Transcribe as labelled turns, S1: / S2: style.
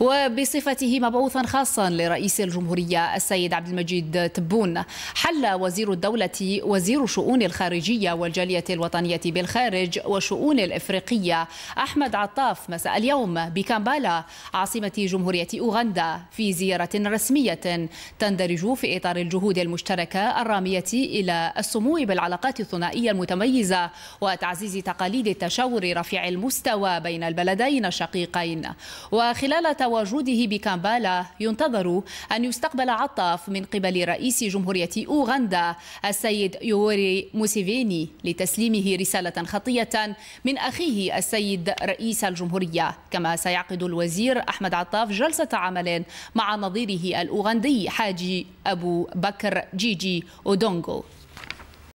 S1: وبصفته مبعوثا خاصا لرئيس الجمهورية السيد عبد المجيد تبون حل وزير الدولة وزير شؤون الخارجية والجالية الوطنية بالخارج وشؤون الإفريقية أحمد عطاف مساء اليوم بكامبالا عاصمة جمهورية أوغندا في زيارة رسمية تندرج في إطار الجهود المشتركة الرامية إلى السمو بالعلاقات الثنائية المتميزة وتعزيز تقاليد التشاور رفيع المستوى بين البلدين الشقيقين وخلال تواجده بكامبالا ينتظر أن يستقبل عطاف من قبل رئيس جمهورية أوغندا السيد يوري موسيفيني لتسليمه رسالة خطية من أخيه السيد رئيس الجمهورية كما سيعقد الوزير أحمد عطاف جلسة عمل مع نظيره الأوغندي حاجي أبو بكر جيجي أودونغو